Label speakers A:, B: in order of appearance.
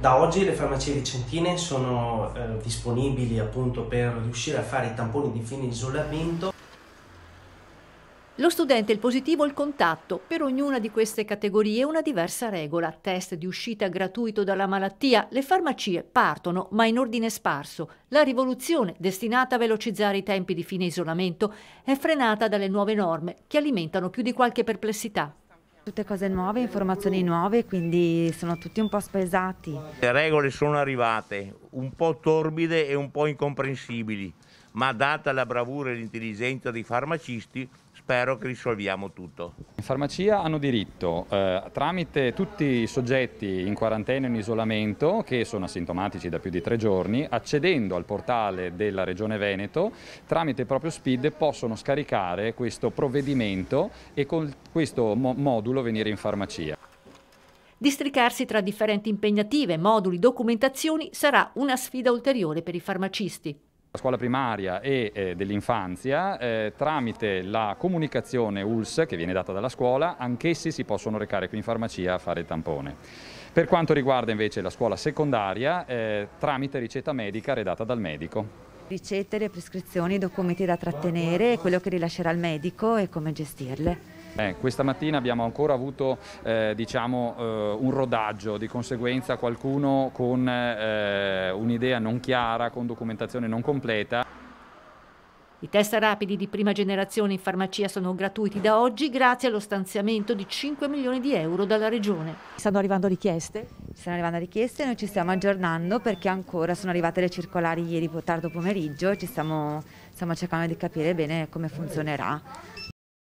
A: Da oggi le farmacie vicentine sono eh, disponibili appunto per riuscire a fare i tamponi di fine isolamento.
B: Lo studente, il positivo, il contatto. Per ognuna di queste categorie una diversa regola. Test di uscita gratuito dalla malattia. Le farmacie partono, ma in ordine sparso. La rivoluzione, destinata a velocizzare i tempi di fine isolamento, è frenata dalle nuove norme che alimentano più di qualche perplessità.
C: Tutte cose nuove, informazioni nuove, quindi sono tutti un po' spesati.
A: Le regole sono arrivate, un po' torbide e un po' incomprensibili, ma data la bravura e l'intelligenza dei farmacisti spero che risolviamo tutto. In
D: farmacia hanno diritto eh, tramite tutti i soggetti in quarantena e in isolamento che sono asintomatici da più di tre giorni, accedendo al portale della Regione Veneto, tramite il proprio SPID possono scaricare questo provvedimento e con questo mo modulo venire in farmacia.
B: Districarsi tra differenti impegnative, moduli, documentazioni sarà una sfida ulteriore per i farmacisti.
D: La scuola primaria e eh, dell'infanzia, eh, tramite la comunicazione ULS che viene data dalla scuola, anch'essi si possono recare qui in farmacia a fare il tampone. Per quanto riguarda invece la scuola secondaria, eh, tramite ricetta medica redatta dal medico.
C: Ricette, le prescrizioni, i documenti da trattenere, quello che rilascerà il medico e come gestirle.
D: Eh, questa mattina abbiamo ancora avuto eh, diciamo, eh, un rodaggio, di conseguenza qualcuno con eh, un'idea non chiara, con documentazione non completa.
B: I test rapidi di prima generazione in farmacia sono gratuiti da oggi grazie allo stanziamento di 5 milioni di euro dalla Regione. Stanno arrivando richieste? Stanno arrivando richieste,
C: noi ci stiamo aggiornando perché ancora sono arrivate le circolari ieri tardo pomeriggio e ci stiamo, stiamo cercando di capire bene come funzionerà.